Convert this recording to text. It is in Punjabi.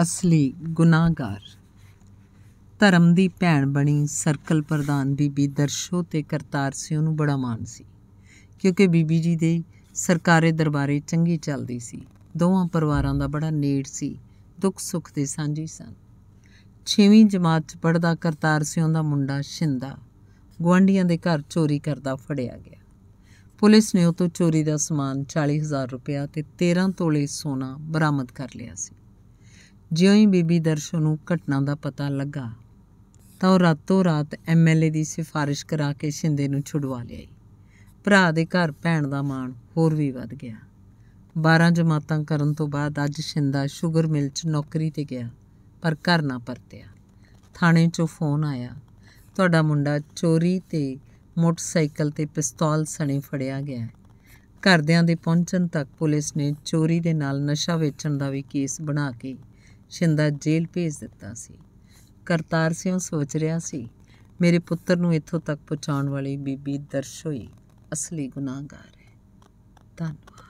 ਅਸਲੀ ਗੁਨਾਹਗਾਰ ਧਰਮ ਦੀ ਭੈਣ ਬਣੀ ਸਰਕਲ ਪ੍ਰਧਾਨ ਬੀਬੀ ਦਰਸ਼ੋ ਤੇ ਕਰਤਾਰ ਸਿੰਘ ਨੂੰ ਬੜਾ ਮਾਣ ਸੀ ਕਿਉਂਕਿ ਬੀਬੀ ਜੀ ਦੇ ਸਰਕਾਰੇ ਦਰਬਾਰੇ ਚੰਗੀ ਚੱਲਦੀ ਸੀ ਦੋਵਾਂ ਪਰਿਵਾਰਾਂ ਦਾ ਬੜਾ ਨੇੜ ਸੀ ਦੁੱਖ ਸੁੱਖ ਦੇ ਸਾਂਝੀ ਸਨ 6ਵੀਂ ਜਮਾਤ 'ਚ ਪੜਦਾ ਕਰਤਾਰ ਸਿੰਘ ਦਾ ਮੁੰਡਾ ਸ਼ਿੰਦਾ ਗਵਾਂਡੀਆਂ ਦੇ ਘਰ ਚੋਰੀ ਕਰਦਾ ਫੜਿਆ ਗਿਆ ਪੁਲਿਸ ਨੇ ਉਹ ਤੋਂ ਚੋਰੀ ਦਾ ਸਮਾਨ 40000 ਰੁਪਇਆ ਤੇ 13 ਤੋਲੇ ਸੋਨਾ ਬਰਾਮਦ ਕਰ ਲਿਆ ਸੀ ਜਿਉਂ ਹੀ ਬੀਬੀ ਦਰਸ਼ਨ ਨੂੰ ਘਟਨਾ ਦਾ ਪਤਾ ਲੱਗਾ ਤਾਂ ਉਹ ਰਾਤੋਂ ਰਾਤ ਐਮਐਲਏ ਦੀ ਸਿਫਾਰਿਸ਼ ਕਰਾ ਕੇ ਸ਼ਿੰਦੇ ਨੂੰ ਛੁਡਵਾ ਲਿਆਈ ਭਰਾ ਦੇ ਘਰ ਭੈਣ ਦਾ ਮਾਣ ਹੋਰ ਵੀ ਵੱਧ ਗਿਆ 12 ਜਮਾਤਾਂ ਕਰਨ ਤੋਂ ਬਾਅਦ ਅੱਜ ਸ਼ਿੰਦਾ ਸ਼ੂਗਰ ਮਿਲ 'ਚ ਨੌਕਰੀ ਤੇ ਗਿਆ ਪਰ ਘਰ ਨਾ ਪਰਤਿਆ ਥਾਣੇ 'ਚੋਂ ਫੋਨ ਆਇਆ ਤੁਹਾਡਾ ਮੁੰਡਾ ਚੋਰੀ ਤੇ ਮੋਟਰਸਾਈਕਲ ਤੇ ਪਿਸਤੌਲ ਸਣੇ ਫੜਿਆ ਗਿਆ ਘਰਦਿਆਂ ਦੇ ਪਹੁੰਚਣ ਤੱਕ ਪੁਲਿਸ ਨੇ ਚੋਰੀ ਦੇ ਨਾਲ ਨਸ਼ਾ ਵੇਚਣ ਦਾ ਵੀ ਕੇਸ ਬਣਾ ਕੇ ਸ਼ਿੰਦਾ ਜੇਲ੍ਹ ਭੇਜ ਦਿੱਤਾ ਸੀ ਕਰਤਾਰ ਸਿੰਘ ਸੋਚ ਰਿਹਾ ਸੀ ਮੇਰੇ ਪੁੱਤਰ ਨੂੰ ਇੱਥੋਂ ਤੱਕ ਪਹੁੰਚਾਉਣ ਵਾਲੀ ਬੀਬੀ ਦਰਸ਼ ਹੋਈ ਅਸਲੀ ਗੁਨਾਹਗਾਰ ਹੈ ਧੰਨਵਾਦ